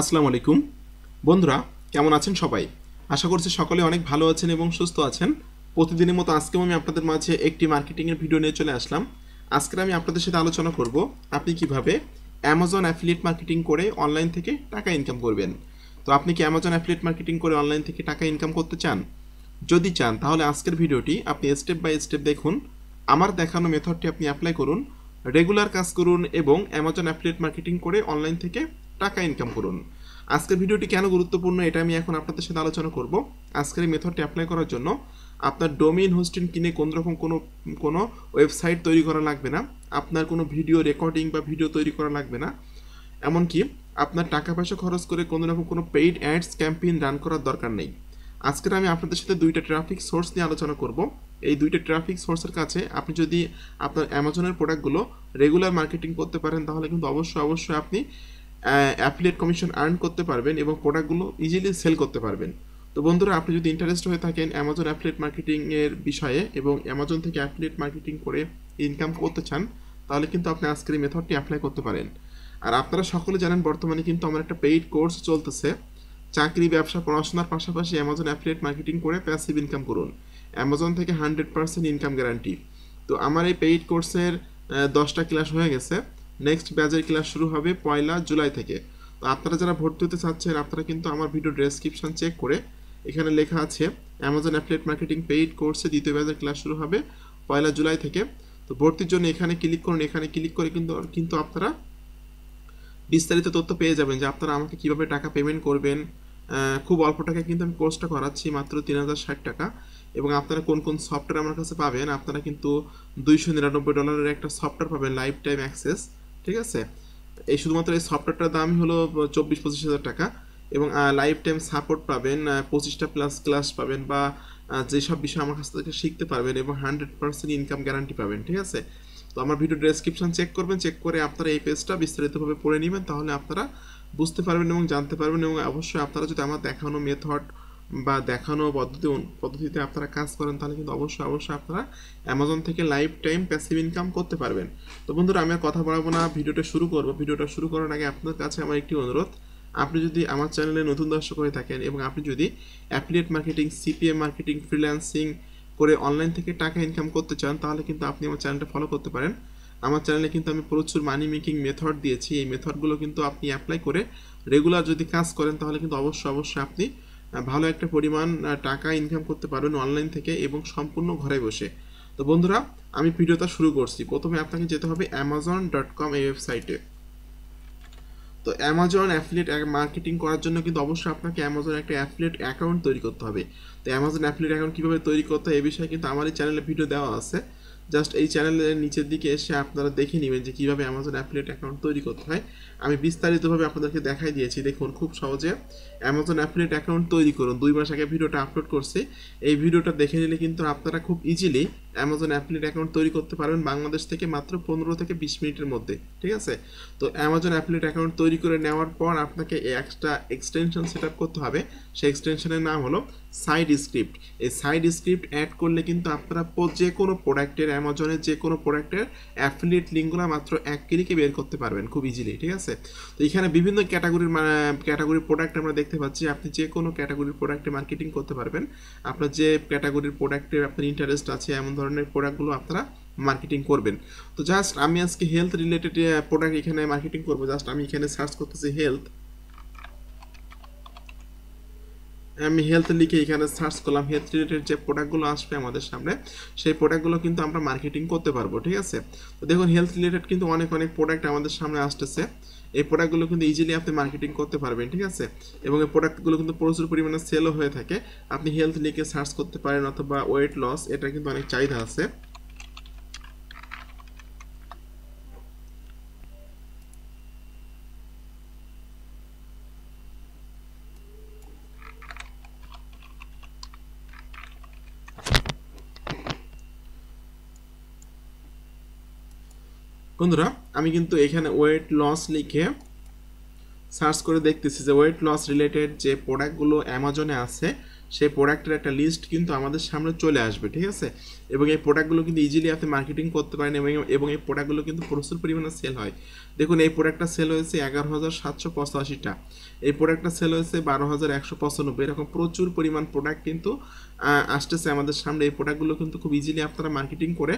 আসসালামু আলাইকুম বন্ধুরা কেমন আছেন সবাই আশা করছি সকলে অনেক ভালো আছেন এবং সুস্থ আছেন প্রতিদিনের মতো আজকেও আমি আপনাদের মাঝে একটি মার্কেটিংয়ের ভিডিও নিয়ে চলে আসলাম আজকের আমি আপনাদের সাথে আলোচনা করব আপনি কিভাবে অ্যামাজন অ্যাফিলিয়েট মার্কেটিং করে অনলাইন থেকে টাকা ইনকাম করবেন তো আপনি কি অ্যামাজন অ্যাফিলিয়েট মার্কেটিং করে অনলাইন থেকে টাকা ইনকাম করতে চান যদি চান তাহলে আজকের ভিডিওটি আপনি স্টেপ বাই স্টেপ দেখুন আমার দেখানো মেথডটি আপনি অ্যাপ্লাই করুন রেগুলার কাজ করুন এবং অ্যামাজন অ্যাফিলিয়েট মার্কেটিং করে অনলাইন থেকে টাকা ইনকাম করুন আজকের ভিডিওটি কেন গুরুত্বপূর্ণ এটা আমি এখন আপনাদের সাথে আলোচনা করব আজকের এই মেথডটি অ্যাপ্লাই করার জন্য আপনার ডোমেইন হোস্টিং কিনে কোনো রকম কোনো কোনো ওয়েবসাইট তৈরি করা লাগবে না আপনার কোনো ভিডিও রেকর্ডিং বা ভিডিও তৈরি করা লাগবে না এমনকি আপনার টাকা পয়সা খরচ করে কোনো রকম কোনো পেইড অ্যাডস ক্যাম্পেইন রান করার দরকার নেই আজকের আমি আপনাদের সাথে দুইটা ট্রাফিক সোর্স নিয়ে আলোচনা করব এই দুইটা ট্রাফিক সোর্সের কাছে আপনি যদি আপনার অ্যামাজনের প্রোডাক্টগুলো রেগুলার মার্কেটিং করতে পারেন তাহলে কিন্তু অবশ্যই অবশ্যই আপনি অ্যাফিলিয়েট কমিশন আর্ন করতে পারবেন এবং প্রোডাক্টগুলো ইজিলি সেল করতে পারবেন তো বন্ধুরা আপনি যদি ইন্টারেস্ট হয়ে থাকেন অ্যামাজন অ্যাফিলিয়েট মার্কেটিংয়ের বিষয়ে এবং অ্যামাজন থেকে অ্যাফিলিয়েট মার্কেটিং করে ইনকাম করতে চান তাহলে কিন্তু আপনি আজকের এই মেথডটি অ্যাপ্লাই করতে পারেন আর আপনারা সকলে জানেন বর্তমানে কিন্তু আমার একটা পেইড কোর্স চলতেছে চাকরি ব্যবসা পড়াশোনার পাশাপাশি অ্যামাজন অ্যাফিলিয়েট মার্কেটিং করে প্যাসিভ ইনকাম করুন অ্যামাজন থেকে হান্ড্রেড পার্সেন্ট ইনকাম গ্যারান্টি তো আমার এই পেইড কোর্সের দশটা ক্লাস হয়ে গেছে নেক্সট ব্যাচের ক্লাস শুরু হবে পয়লা জুলাই থেকে তো আপনারা যারা ভর্তি হতে চাচ্ছেন আপনারা কিন্তু আমার ভিডিও ডেসক্রিপশান চেক করে এখানে লেখা আছে অ্যামাজন অ্যাফিলেট মার্কেটিং পেইড কোর্সে দ্বিতীয় ব্যাচের ক্লাস শুরু হবে পয়লা জুলাই থেকে তো ভর্তির জন্য এখানে ক্লিক করুন এখানে ক্লিক করে কিন্তু কিন্তু আপনারা বিস্তারিত তথ্য পেয়ে যাবেন যে আপনারা আমাকে কিভাবে টাকা পেমেন্ট করবেন খুব অল্প টাকায় কিন্তু আমি কোর্সটা করাচ্ছি মাত্র তিন হাজার ষাট টাকা এবং আপনারা কোন কোন সফটওয়্যার আমার কাছে পাবেন আপনারা কিন্তু দুইশো নিরানব্বই ডলারের একটা সফটওয়্যার পাবেন লাইফ টাইম অ্যাক্সেস ঠিক আছে এই শুধুমাত্র এই সফটওয়্যারটার দাম হলো চব্বিশ পঁচিশ হাজার টাকা এবং লাইফ টাইম সাপোর্ট পাবেন পঁচিশটা প্লাস ক্লাস পাবেন বা যেসব বিষয় আমার কাছ থেকে শিখতে পারবেন এবং হান্ড্রেড পার্সেন্ট ইনকাম গ্যারান্টি পাবেন ঠিক আছে তো আমার ভিডিও ডেসক্রিপশন চেক করবেন চেক করে আপনারা এই পেজটা বিস্তারিতভাবে পড়ে নেবেন তাহলে আপনারা বুঝতে পারবেন এবং জানতে পারবেন এবং অবশ্যই আপনারা যদি আমার দেখানো মেথড বা দেখানো পদ্ধতি পদ্ধতিতে আপনারা কাজ করেন তাহলে কিন্তু অবশ্যই অবশ্যই আপনারা অ্যামাজন থেকে লাইফ টাইম প্যাসিভ ইনকাম করতে পারবেন তো বন্ধুরা আমি আর কথা বাড়াবো না ভিডিওটা শুরু করবো ভিডিওটা শুরু করার আগে আপনার কাছে আমার একটি অনুরোধ আপনি যদি আমার চ্যানেলে নতুন দর্শক হয়ে থাকেন এবং আপনি যদি affiliate marketing CPM marketing freelancing করে অনলাইন থেকে টাকা ইনকাম করতে চান তাহলে কিন্তু আপনি আমার চ্যানেলটা ফলো করতে পারেন আমার চ্যানেলে কিন্তু আমি প্রচুর মানি মেকিং মেথড দিয়েছি এই মেথডগুলো কিন্তু আপনি অ্যাপ্লাই করে রেগুলার যদি কাজ করেন তাহলে কিন্তু অবশ্যই অবশ্যই আপনি ভালো একটা পরিমাণ টাকা ইনকাম করতে পারবেন অনলাইন থেকে এবং সম্পূর্ণ ঘরে বসে তো বন্ধুরা আমি ভিডিওটা শুরু করছি প্রথমে আপনাকে যেতে হবে অ্যামাজন ডট কম এই ওয়েবসাইটে তো অ্যামাজন অ্যাফিলেট মার্কেটিং করার জন্য কিন্তু অবশ্যই আপনাকে অ্যামাজন একটা অ্যাফিলিয়েট অ্যাকাউন্ট তৈরি করতে হবে তো অ্যামাজন অ্যাফিলিয়েট অ্যাকাউন্ট কীভাবে তৈরি করতে হয় এই বিষয়ে কিন্তু আমার এই চ্যানেলে ভিডিও দেওয়া আছে জাস্ট এই চ্যানেলের নিচের দিকে এসে আপনারা দেখে নেবেন যে কীভাবে অ্যামাজন অ্যাফিলেট অ্যাকাউন্ট তৈরি করতে হয় আমি বিস্তারিতভাবে আপনাদেরকে দেখাই দিয়েছি দেখুন খুব সহজে অ্যামাজন অ্যাফিলিয়েট অ্যাকাউন্ট তৈরি করুন দুই মাস আগে ভিডিওটা আপলোড করছে এই ভিডিওটা দেখে নিলে কিন্তু আপনারা খুব ইজিলি অ্যামাজন অ্যাফিলিয়েট অ্যাকাউন্ট তৈরি করতে পারবেন বাংলাদেশ থেকে মাত্র পনেরো থেকে বিশ মিনিটের মধ্যে ঠিক আছে তো অ্যামাজন অ্যাফিলিয়েট অ্যাকাউন্ট তৈরি করে নেওয়ার পর আপনাকে এক্সট্রা এক্সটেনশন সেট করতে হবে সেই এক্সটেনশনের নাম হলো সাইড স্ক্রিপ্ট এই সাইড স্ক্রিপ্ট অ্যাড করলে কিন্তু আপনারা যে কোনো প্রোডাক্টের অ্যামাজনের যে কোনো প্রোডাক্টের অ্যাফিলিয়েট লিঙ্কগুলো মাত্র এক ক্লিকে বের করতে পারবেন খুব ইজিলি ঠিক আছে তো এখানে বিভিন্ন ক্যাটাগরির ক্যাটাগরির প্রোডাক্ট আমরা দেখতে পাচ্ছি আপনি যে কোনো ক্যাটাগরির প্রোডাক্টে মার্কেটিং করতে পারবেন আপনার যে ক্যাটাগরির প্রোডাক্টের আপনার ইন্টারেস্ট আছে এমন ধরনের প্রোডাক্টগুলো আপনারা মার্কেটিং করবেন তো জাস্ট আমি আজকে হেলথ রিলেটেড প্রোডাক্ট এখানে মার্কেটিং করবো জাস্ট আমি এখানে সার্চ করতেছি হেলথ আমি হেলথ লিখে এখানে সার্চ করলাম হেলথ রিলেটেড যে প্রোডাক্টগুলো আসবে আমাদের সামনে সেই প্রোডাক্টগুলো কিন্তু আমরা মার্কেটিং করতে পারবো ঠিক আছে তো দেখুন হেলথ রিলেটেড কিন্তু অনেক অনেক প্রোডাক্ট আমাদের সামনে আসতেছে এই প্রোডাক্টগুলো কিন্তু ইজিলি আপনি মার্কেটিং করতে পারবেন ঠিক আছে এবং এই প্রোডাক্টগুলো কিন্তু প্রচুর পরিমাণে সেলও হয়ে থাকে আপনি হেলথ লিখে সার্চ করতে পারেন অথবা ওয়েট লস এটা কিন্তু অনেক চাহিদা আছে বন্ধুরা আমি কিন্তু এখানে ওয়েট লস লিখে সার্চ করে দেখতেছি যে ওয়েট লস রিলেটেড যে প্রোডাক্টগুলো অ্যামাজনে আছে সেই প্রোডাক্টের একটা লিস্ট কিন্তু আমাদের সামনে চলে আসবে ঠিক আছে এবং এই প্রোডাক্টগুলো কিন্তু ইজিলি আপনি মার্কেটিং করতে পারেন এবং এবং এই প্রোডাক্টগুলো কিন্তু প্রচুর পরিমাণে সেল হয় দেখুন এই প্রোডাক্টটা সেল হয়েছে এগারো হাজার সাতশো পঁচাশিটা এই প্রোডাক্টটা সেল হয়েছে বারো হাজার একশো পঁচানব্বই এরকম প্রচুর পরিমাণ প্রোডাক্ট কিন্তু আসতেছে আমাদের সামনে এই প্রোডাক্টগুলো কিন্তু খুব ইজিলি আপনারা মার্কেটিং করে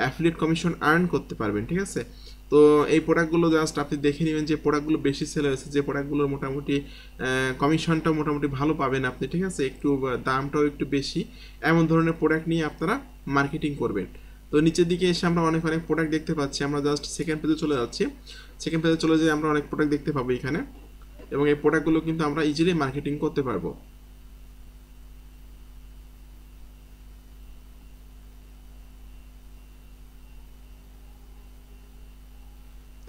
অ্যাফিলিয়েট কমিশন আর্ন করতে পারবেন ঠিক আছে তো এই প্রোডাক্টগুলো জাস্ট আপনি দেখে নেবেন যে প্রোডাক্টগুলো বেশি সেল হয়েছে যে প্রোডাক্টগুলোর মোটামুটি কমিশনটা মোটামুটি ভালো পাবেন আপনি ঠিক আছে একটু দামটাও একটু বেশি এমন ধরনের প্রোডাক্ট নিয়ে আপনারা মার্কেটিং করবেন তো নিচের দিকে এসে আমরা অনেক অনেক প্রোডাক্ট দেখতে পাচ্ছি আমরা জাস্ট সেকেন্ড পেজে চলে যাচ্ছি সেকেন্ড পেজে চলে যেয়ে আমরা অনেক প্রোডাক্ট দেখতে পাবো এখানে এবং এই প্রোডাক্টগুলো কিন্তু আমরা ইজিলি মার্কেটিং করতে পারবো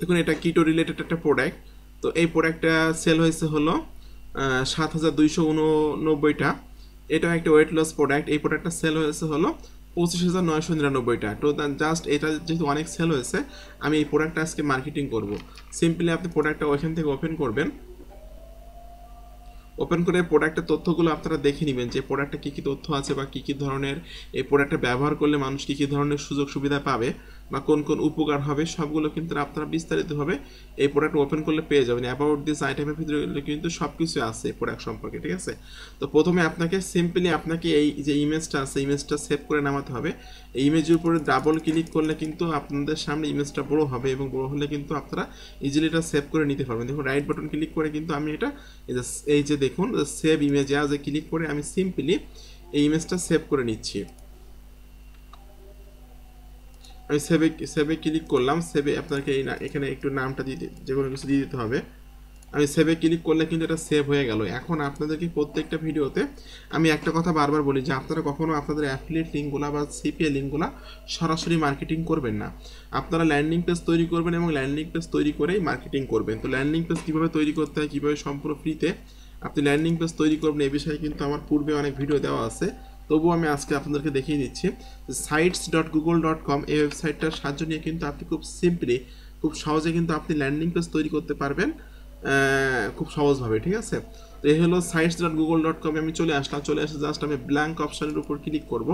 দেখুন এটা কিটো রিলেটেড একটা প্রোডাক্ট তো এই প্রোডাক্টটা সেল হয়েছে হলো সাত হাজার দুইশো উননব্বইটা এটা একটা ওয়েট লস প্রোডাক্ট এই প্রোডাক্টটা সেল হয়েছে হলো পঁচিশ হাজার নয়শো নিরানব্বইটা তো জাস্ট এটা যেহেতু অনেক সেল হয়েছে আমি এই প্রোডাক্টটা আজকে মার্কেটিং করব সিম্পলি আপনি প্রোডাক্টটা ওইখান থেকে ওপেন করবেন ওপেন করে প্রোডাক্টের তথ্যগুলো আপনারা দেখে নেবেন যে প্রোডাক্টে কী কী তথ্য আছে বা কী কী ধরনের এই প্রোডাক্টটা ব্যবহার করলে মানুষ কী কী ধরনের সুযোগ সুবিধা পাবে বা কোন কোন উপকার হবে সবগুলো কিন্তু আপনারা বিস্তারিতভাবে এই প্রোডাক্ট ওপেন করলে পেয়ে যাবেন অ্যাবাউট দিস আইটেমের ভিতরে কিন্তু সব কিছু আছে এই প্রোডাক্ট সম্পর্কে ঠিক আছে তো প্রথমে আপনাকে সিম্পলি আপনাকে এই যে ইমেজটা আছে ইমেজটা সেভ করে নামাতে হবে এই ইমেজের উপরে ডাবল ক্লিক করলে কিন্তু আপনাদের সামনে ইমেজটা বড় হবে এবং বড় হলে কিন্তু আপনারা ইজিলি এটা সেভ করে নিতে পারবেন দেখুন রাইট বাটন ক্লিক করে কিন্তু আমি এটা এই যে দেখুন সেভ ইমেজ আজ ক্লিক করে আমি সিম্পলি এই ইমেজটা সেভ করে নিচ্ছি আমি সেভে সেভে ক্লিক করলাম সেভে আপনাকে এই এখানে একটু নামটা দিয়ে যে কোনো কিছু দিয়ে দিতে হবে আমি সেভে ক্লিক করলে কিন্তু এটা সেভ হয়ে গেল এখন আপনাদেরকে প্রত্যেকটা ভিডিওতে আমি একটা কথা বারবার বলি যে আপনারা কখনও আপনাদের অ্যাফিলিয়েট লিঙ্কগুলো বা সিপিএ লিঙ্কগুলো সরাসরি মার্কেটিং করবেন না আপনারা ল্যান্ডিং পেজ তৈরি করবেন এবং ল্যান্ডিং পেজ তৈরি করেই মার্কেটিং করবেন তো ল্যান্ডিং পেজ কীভাবে তৈরি করতে হয় কীভাবে সম্পূর্ণ ফ্রিতে আপনি ল্যান্ডিং পেজ তৈরি করবেন এ বিষয়ে কিন্তু আমার পূর্বে অনেক ভিডিও দেওয়া আছে তবুও আমি আজকে আপনাদেরকে দেখিয়ে দিচ্ছি sites dot Google dot com এই ওয়েবসাইটটার সাহায্য নিয়ে কিন্তু আপনি খুব সিম্পলি খুব সহজে কিন্তু আপনি ল্যান্ডিং পেজ তৈরি করতে পারবেন খুব সহজভাবে ঠিক আছে তো এই হলো সাইটস ডট গুগল ডট কমে আমি চলে আসলাম চলে আসে জাস্ট আমি ব্ল্যাঙ্ক অপশানের উপর ক্লিক করবো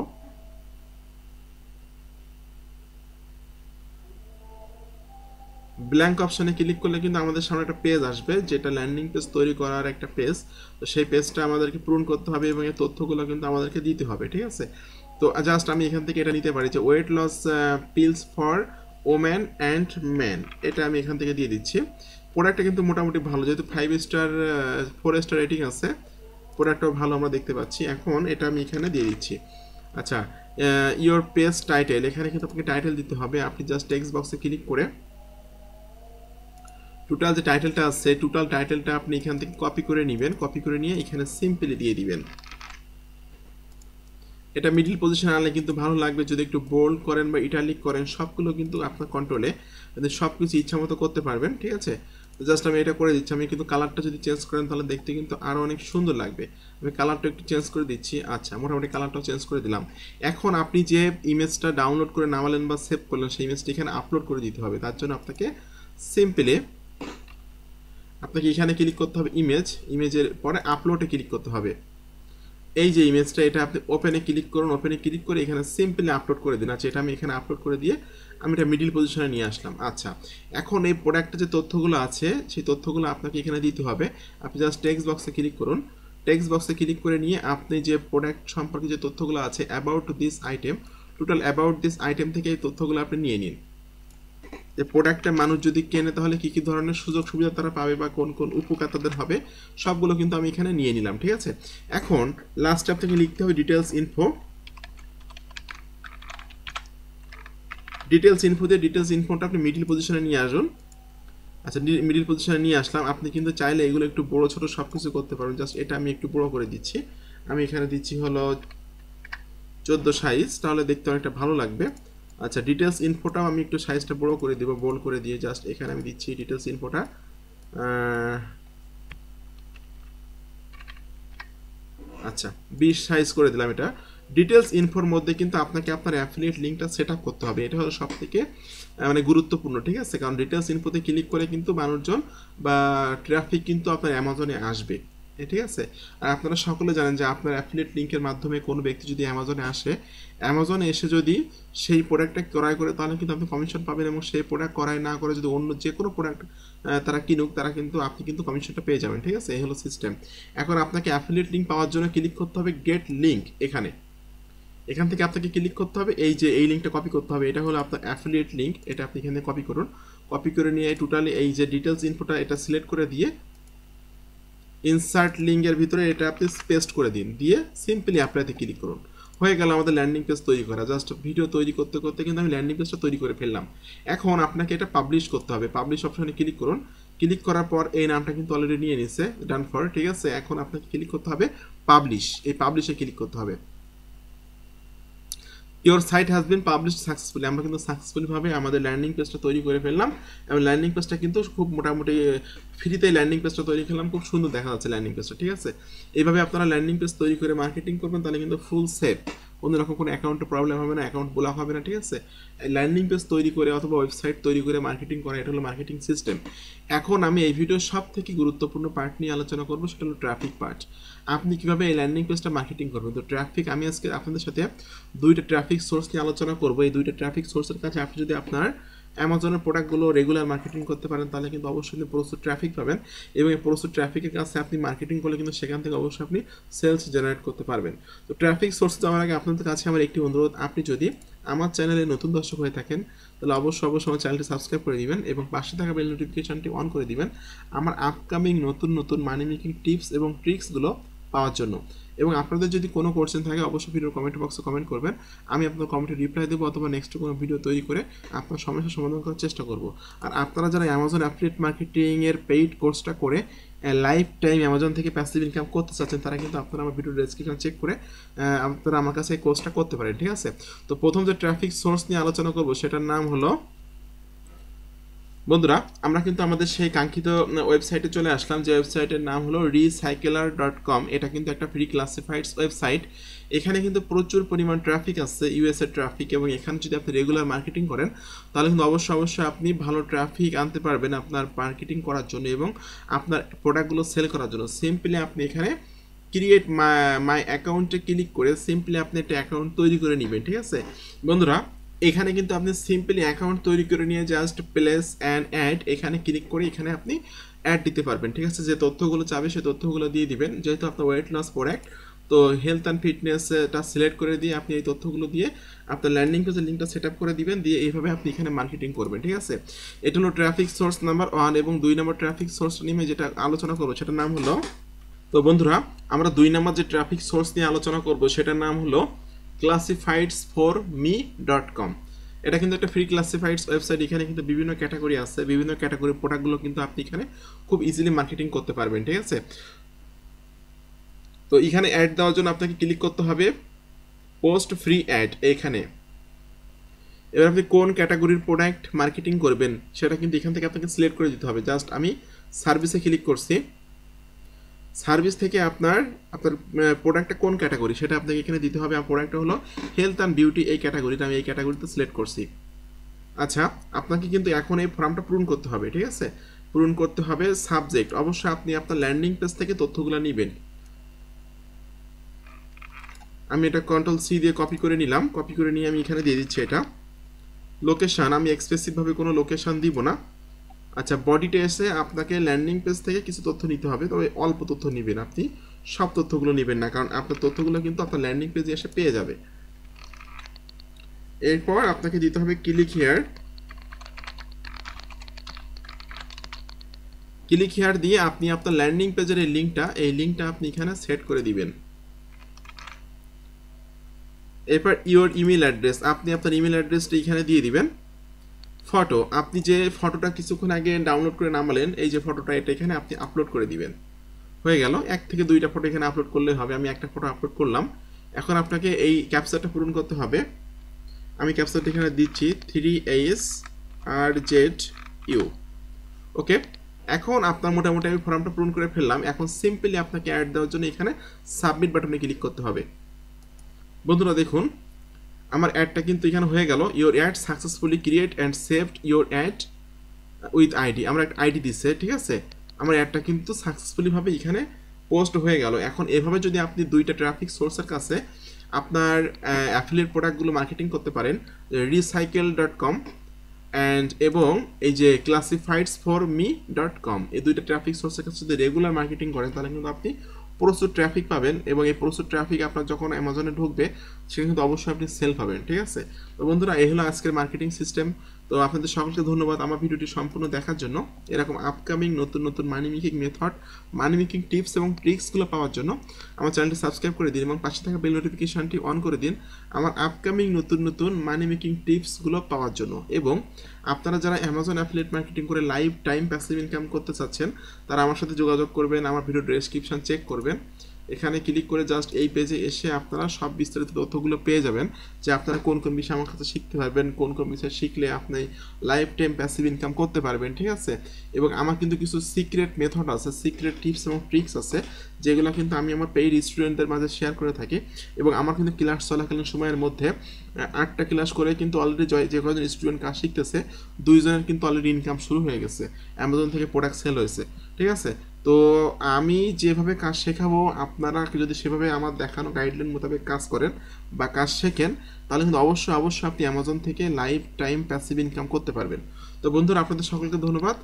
ব্ল্যাঙ্ক অপশানে ক্লিক করলে কিন্তু আমাদের সামনে একটা পেজ আসবে যেটা ল্যান্ডিং পেজ তৈরি করার একটা পেজ তো সেই পেজটা আমাদেরকে পূরণ করতে হবে এবং এই তথ্যগুলো কিন্তু আমাদেরকে দিতে হবে ঠিক আছে তো জাস্ট আমি এখান থেকে এটা নিতে পারি যে weight loss pills for woman and man এটা আমি এখান থেকে দিয়ে দিচ্ছি প্রোডাক্টটা কিন্তু মোটামুটি ভালো যেহেতু five star four star rating আছে প্রোডাক্টটাও ভালো আমরা দেখতে পাচ্ছি এখন এটা আমি এখানে দিয়ে দিচ্ছি আচ্ছা ইয়োর পেজ টাইটেল এখানে কিন্তু আপনাকে টাইটেল দিতে হবে আপনি জাস্ট টেক্সট বক্সে ক্লিক করে টোটাল যে টাইটেলটা আছে টোটাল টাইটেলটা আপনি এখান থেকে কপি করে নেবেন কপি করে নিয়ে এখানে সিম্পলি দিয়ে দিবেন এটা মিডিল পজিশন আনলে কিন্তু ভালো লাগবে যদি একটু বোল্ড করেন বা ইটালিক করেন সবগুলো কিন্তু আপনার কন্ট্রোলে সব কিছু ইচ্ছা মতো করতে পারবেন ঠিক আছে জাস্ট আমি এটা করে দিচ্ছি আমি কিন্তু কালারটা যদি চেঞ্জ করেন তাহলে দেখতে কিন্তু আরও অনেক সুন্দর লাগবে আমি কালারটা একটু চেঞ্জ করে দিচ্ছি আচ্ছা মোটামুটি কালারটাও চেঞ্জ করে দিলাম এখন আপনি যে ইমেজটা ডাউনলোড করে নামালেন বা সেভ করলেন সেই ইমেজটি এখানে আপলোড করে দিতে হবে তার জন্য আপনাকে সিম্পলি আপনাকে এখানে ক্লিক করতে হবে ইমেজ ইমেজের পরে আপলোডে ক্লিক করতে হবে এই যে ইমেজটা এটা আপনি ওপেনে ক্লিক করুন ওপেনে ক্লিক করে এখানে সিম্পলি আপলোড করে দিন আচ্ছা এটা আমি এখানে আপলোড করে দিয়ে আমি এটা মিডিল পজিশনে নিয়ে আসলাম আচ্ছা এখন এই প্রোডাক্টের যে তথ্যগুলো আছে সেই তথ্যগুলো আপনাকে এখানে দিতে হবে আপনি জাস্ট টেক্সট বক্সে ক্লিক করুন টেক্সট বক্সে ক্লিক করে নিয়ে আপনি যে প্রোডাক্ট সম্পর্কে যে তথ্যগুলো আছে about this item total about this item থেকে এই তথ্যগুলো আপনি নিয়ে নিন যে প্রোডাক্টটা মানুষ যদি কেনে তাহলে কী কী ধরনের সুযোগ সুবিধা তারা পাবে বা কোন কোন উপকার তাদের হবে সবগুলো কিন্তু আমি এখানে নিয়ে নিলাম ঠিক আছে এখন লাস্ট আপনাকে লিখতে হবে ডিটেলস ইনফো ডিটেলস ইনফোতে ডিটেলস ইনফোটা আপনি মিডিল পজিশনে নিয়ে আসুন আচ্ছা মিডিল পজিশনে নিয়ে আসলাম আপনি কিন্তু চাইলে এগুলো একটু বড় ছোট সব কিছু করতে পারবেন জাস্ট এটা আমি একটু বড় করে দিচ্ছি আমি এখানে দিচ্ছি হলো চোদ্দো সাইজ তাহলে দেখতে অনেকটা ভালো লাগবে আচ্ছা ডিটেলস ইনফোটাও আমি একটু সাইজটা বড় করে দেবো বোল্ড করে দিয়ে জাস্ট এখানে আমি দিচ্ছি ডিটেলস ইনফোটা আচ্ছা বিশ সাইজ করে দিলাম এটা ডিটেলস ইনফোর মধ্যে কিন্তু আপনাকে আপনার অ্যাফিলিয়েট লিঙ্কটা সেট আপ করতে হবে এটা হলো সব থেকে মানে গুরুত্বপূর্ণ ঠিক আছে কারণ ডিটেলস ইনফোতে ক্লিক করে কিন্তু মানুষজন বা ট্রাফিক কিন্তু আপনার অ্যামাজনে আসবে ঠিক আছে আর আপনারা সকলে জানেন যে আপনার অ্যাফিলেট লিঙ্কের মাধ্যমে কোনো ব্যক্তি যদি অ্যামাজনে আসে অ্যামাজনে এসে যদি সেই প্রোডাক্টটা ক্রয় করে তাহলে কিন্তু আপনি কমিশন পাবেন এবং সেই প্রোডাক্ট ক্রয় না করে যদি অন্য যে কোনো প্রোডাক্ট তারা কিনুক তারা কিন্তু আপনি কিন্তু কমিশনটা পেয়ে যাবেন ঠিক আছে এই হলো সিস্টেম এখন আপনাকে অ্যাফিলেট লিঙ্ক পাওয়ার জন্য ক্লিক করতে হবে গেট লিঙ্ক এখানে এখান থেকে আপনাকে ক্লিক করতে হবে এই যে এই লিঙ্কটা কপি করতে হবে এটা হলো আপনার অ্যাফিলিয়েট লিঙ্ক এটা আপনি এখানে কপি করুন কপি করে নিয়ে টোটালি এই যে ডিটেলস ইনফোটা এটা সিলেক্ট করে দিয়ে ইনসার্ট লিঙ্কের ভিতরে এটা আপনি পেস্ট করে দিন দিয়ে সিম্পলি অ্যাপ্লাইতে ক্লিক করুন হয়ে গেল আমাদের ল্যান্ডিং পেজ তৈরি করা জাস্ট ভিডিও তৈরি করতে করতে কিন্তু আমি ল্যান্ডিং পেজটা তৈরি করে ফেললাম এখন আপনাকে এটা পাবলিশ করতে হবে পাবলিশ অপশানে ক্লিক করুন ক্লিক করার পর এই নামটা কিন্তু অলরেডি নিয়ে নিছে ডান ফর ঠিক আছে এখন আপনাকে ক্লিক করতে হবে পাবলিশ এই পাবলিশে ক্লিক করতে হবে your site has been publish successfully আমরা কিন্তু সাকসেসফুলিভাবে আমাদের ল্যান্ডিং পেজটা তৈরি করে ফেললাম এবং ল্যান্ডিং পেজটা কিন্তু খুব মোটামুটি ফ্রিতে ল্যান্ডিং পেজটা তৈরি করলাম খুব সুন্দর দেখা যাচ্ছে ল্যান্ডিং পেজটা ঠিক আছে এইভাবে আপনারা ল্যান্ডিং পেজ তৈরি করে মার্কেটিং করবেন তাহলে কিন্তু ফুল সেফ রকম কোনো অ্যাকাউন্টে প্রবলেম হবে না অ্যাকাউন্ট ব্লক হবে না ঠিক আছে ল্যান্ডিং পেজ তৈরি করে অথবা ওয়েবসাইট তৈরি করে মার্কেটিং করা এটা হলো মার্কেটিং সিস্টেম এখন আমি এই ভিডিওর সব থেকে গুরুত্বপূর্ণ পার্ট নিয়ে আলোচনা করবো সেটা হলো ট্রাফিক পার্ট আপনি কীভাবে এই ল্যান্ডিং পেজটা মার্কেটিং করবেন তো ট্রাফিক আমি আজকে আপনাদের সাথে দুইটা ট্রাফিক সোর্স নিয়ে আলোচনা করবো এই দুইটা ট্রাফিক সোর্সের কাছে আপনি যদি আপনার অ্যামাজনের প্রোডাক্টগুলো রেগুলার মার্কেটিং করতে পারেন তাহলে কিন্তু অবশ্যই প্রচুর ট্রাফিক পাবেন এবং এই প্রচুর ট্রাফিকের কাছে আপনি মার্কেটিং করলে কিন্তু সেখান থেকে অবশ্যই আপনি সেলস জেনারেট করতে পারবেন তো ট্রাফিক সোর্স যাওয়ার আগে আপনাদের কাছে আমার একটি অনুরোধ আপনি যদি আমার চ্যানেলে নতুন দর্শক হয়ে থাকেন তাহলে অবশ্যই অবশ্যই আমার চ্যানেলটি সাবস্ক্রাইব করে দিবেন এবং পাশে থাকা বেল নোটিফিকেশনটি অন করে দিবেন আমার আপকামিং নতুন নতুন মানি মেকিং টিপস এবং ট্রিক্সগুলো পাওয়ার জন্য এবং আপনাদের যদি কোনো কোশ্চেন থাকে অবশ্যই ভিডিও কমেন্ট বক্সে কমেন্ট করবেন আমি আপনার কমেন্টে রিপ্লাই দেবো অথবা নেক্সট কোনো ভিডিও তৈরি করে আপনার সমস্যা সমাধান করার চেষ্টা করব আর আপনারা যারা অ্যামাজন অ্যাফিলিয়েট মার্কেটিংয়ের পেইড কোর্সটা করে লাইফ টাইম অ্যামাজন থেকে প্যাসিভ ইনকাম করতে চাচ্ছেন তারা কিন্তু আপনারা আমার ভিডিও ডেসক্রিপশন চেক করে আপনারা আমার কাছে এই কোর্সটা করতে পারেন ঠিক আছে তো প্রথম যে ট্রাফিক সোর্স নিয়ে আলোচনা করব সেটার নাম হলো বন্ধুরা আমরা কিন্তু আমাদের সেই কাঙ্ক্ষিত ওয়েবসাইটে চলে আসলাম যে ওয়েবসাইটের নাম হলো রিসাইকেলার ডট কম এটা কিন্তু একটা ফ্রি ক্লাসিফাইডস ওয়েবসাইট এখানে কিন্তু প্রচুর পরিমাণ ট্রাফিক আসছে ইউএসএ ট্রাফিক এবং এখানে যদি আপনি রেগুলার মার্কেটিং করেন তাহলে কিন্তু অবশ্যই অবশ্যই আপনি ভালো ট্রাফিক আনতে পারবেন আপনার মার্কেটিং করার জন্য এবং আপনার প্রোডাক্টগুলো সেল করার জন্য সিম্পলি আপনি এখানে ক্রিয়েট মাই অ্যাকাউন্টে ক্লিক করে সিম্পলি আপনি একটা অ্যাকাউন্ট তৈরি করে নেবেন ঠিক আছে বন্ধুরা এখানে কিন্তু আপনি সিম্পলি অ্যাকাউন্ট তৈরি করে নিয়ে জাস্ট প্লেস অ্যান্ড অ্যাড এখানে ক্লিক করে এখানে আপনি অ্যাড দিতে পারবেন ঠিক আছে যে তথ্যগুলো চাবে সে তথ্যগুলো দিয়ে দিবেন যেহেতু আপনার ওয়েট লস প্রোডাক্ট তো হেলথ অ্যান্ড ফিটনেসটা সিলেক্ট করে দিয়ে আপনি এই তথ্যগুলো দিয়ে আপনার ল্যান্ডিং পেজের লিঙ্কটা সেট আপ করে দিবেন দিয়ে এইভাবে আপনি এখানে মার্কেটিং করবেন ঠিক আছে এটা হলো ট্রাফিক সোর্স নাম্বার ওয়ান এবং দুই নম্বর ট্রাফিক সোর্স নিয়ে যেটা আলোচনা করবো সেটার নাম হলো তো বন্ধুরা আমরা দুই নম্বর যে ট্রাফিক সোর্স নিয়ে আলোচনা করব সেটার নাম হলো classifieds for me dot com এটা কিন্তু একটা ফ্রি ক্লাসিফাইডস ওয়েবসাইট এখানে কিন্তু বিভিন্ন ক্যাটাগরি আছে বিভিন্ন ক্যাটাগরি প্রোডাক্টগুলো কিন্তু আপনি এখানে খুব ইজিলি মার্কেটিং করতে পারবেন ঠিক আছে তো এখানে অ্যাড দেওয়ার জন্য আপনাকে ক্লিক করতে হবে পোস্ট ফ্রি অ্যাড এখানে এবার আপনি কোন ক্যাটাগরির প্রোডাক্ট মার্কেটিং করবেন সেটা কিন্তু এখান থেকে আপনাকে সিলেক্ট করে দিতে হবে জাস্ট আমি সার্ভিসে ক্লিক করছি সার্ভিস থেকে আপনার আপনার প্রোডাক্টটা কোন ক্যাটাগরি সেটা আপনাকে এখানে দিতে হবে আমার প্রোডাক্টটা হলো হেলথ অ্যান্ড বিউটি এই ক্যাটাগরিটা আমি এই ক্যাটাগরিতে সিলেক্ট করছি আচ্ছা আপনাকে কিন্তু এখন এই ফর্মটা পূরণ করতে হবে ঠিক আছে পূরণ করতে হবে সাবজেক্ট অবশ্যই আপনি আপনার ল্যান্ডিং পেজ থেকে তথ্যগুলো নেবেন আমি এটা কন্ট্রোল সি দিয়ে কপি করে নিলাম কপি করে নিয়ে আমি এখানে দিয়ে দিচ্ছি এটা লোকেশান আমি এক্সপ্রেসিভভাবে কোনো লোকেশান দিব না আচ্ছা বডিতে এসে আপনাকে ল্যান্ডিং পেজ থেকে কিছু তথ্য নিতে হবে তবে অল্প তথ্য নেবেন আপনি সব তথ্যগুলো নেবেন না কারণ আপনার তথ্যগুলো কিন্তু আপনার ল্যান্ডিং পেজে এসে পেয়ে যাবে এরপর আপনাকে দিতে হবে ক্লিক হেয়ার ক্লিক হেয়ার দিয়ে আপনি আপনার ল্যান্ডিং পেজের এই লিঙ্কটা এই লিঙ্কটা আপনি এখানে সেট করে দিবেন এরপর ইওর ইমেল অ্যাড্রেস আপনি আপনার ইমেল অ্যাড্রেসটা এখানে দিয়ে দিবেন ফটো আপনি যে ফটোটা কিছুক্ষণ আগে ডাউনলোড করে নামালেন এই যে ফটোটা এটা এখানে আপনি আপলোড করে দিবেন হয়ে গেল এক থেকে দুইটা ফটো এখানে আপলোড করলে হবে আমি একটা ফটো আপলোড করলাম এখন আপনাকে এই ক্যাপচারটা পূরণ করতে হবে আমি ক্যাপচারটা এখানে দিচ্ছি three H R Z U okay এখন আপনার মোটামুটি আমি ফর্মটা পূরণ করে ফেললাম এখন সিম্পলি আপনাকে অ্যাড দেওয়ার জন্য এখানে সাবমিট বাটনে ক্লিক করতে হবে বন্ধুরা দেখুন আমার অ্যাডটা কিন্তু এখানে হয়ে গেল your ad successfully create and saved your ad with ID আমার একটা আইডি দিচ্ছে ঠিক আছে আমার অ্যাডটা কিন্তু সাকসেসফুলিভাবে এখানে পোস্ট হয়ে গেল এখন এভাবে যদি আপনি দুইটা ট্রাফিক সোর্সের কাছে আপনার অ্যাফিলিয়েট প্রোডাক্টগুলো মার্কেটিং করতে পারেন রিসাইকেল ডট কম অ্যান্ড এবং এই যে classifieds for me dot com এই দুইটা ট্রাফিক সোর্সের কাছে যদি রেগুলার মার্কেটিং করেন তাহলে কিন্তু আপনি প্রচুর ট্রাফিক পাবেন এবং এই প্রচুর ট্রাফিক আপনার যখন অ্যামাজনে ঢুকবে সেখানে কিন্তু অবশ্যই আপনি সেল পাবেন ঠিক আছে তো বন্ধুরা এই হলো আজকের মার্কেটিং সিস্টেম তো আপনাদের সকলকে ধন্যবাদ আমার ভিডিওটি সম্পূর্ণ দেখার জন্য এরকম আপকামিং নতুন নতুন money making method money making tips এবং ট্রিক্সগুলো পাওয়ার জন্য আমার চ্যানেলটি সাবস্ক্রাইব করে দিন এবং পাশে থাকা বেল নোটিফিকেশানটি অন করে দিন আমার আপকামিং নতুন নতুন মানি মেকিং টিপসগুলো পাওয়ার জন্য এবং আপনারা যারা অ্যামাজন অ্যাফিলেট মার্কেটিং করে লাইভ টাইম প্যাসিভ ইনকাম করতে চাচ্ছেন তারা আমার সাথে যোগাযোগ করবেন আমার ভিডিও ডেসক্রিপশান চেক করবেন এখানে ক্লিক করে জাস্ট এই পেজে এসে আপনারা সব বিস্তারিত তথ্যগুলো পেয়ে যাবেন যে আপনারা কোন কোন বিষয় আমার কাছে শিখতে পারবেন কোন কোন বিষয় শিখলে আপনি লাইফ টাইম প্যাসিভ ইনকাম করতে পারবেন ঠিক আছে এবং আমার কিন্তু কিছু সিক্রেট মেথড আছে সিক্রেট টিপস এবং ট্রিক্স আছে যেগুলো কিন্তু আমি আমার পেইড স্টুডেন্টদের মাঝে শেয়ার করে থাকি এবং আমার কিন্তু ক্লাস চলাকালীন সময়ের মধ্যে আটটা ক্লাস করে কিন্তু অলরেডি জয় যে কজন স্টুডেন্ট কাজ শিখতেছে দুইজনের কিন্তু অলরেডি ইনকাম শুরু হয়ে গেছে অ্যামাজন থেকে প্রোডাক্ট সেল হয়েছে ঠিক আছে তো আমি যেভাবে কাজ শেখাবো আপনারা যদি সেভাবে আমার দেখানো গাইডলাইন মোতাবেক কাজ করেন বা কাজ শেখেন তাহলে কিন্তু অবশ্যই অবশ্যই আপনি অ্যামাজন থেকে লাইফ টাইম প্যাসিভ ইনকাম করতে পারবেন তো বন্ধুরা আপনাদের সকলকে ধন্যবাদ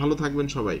ভালো থাকবেন সবাই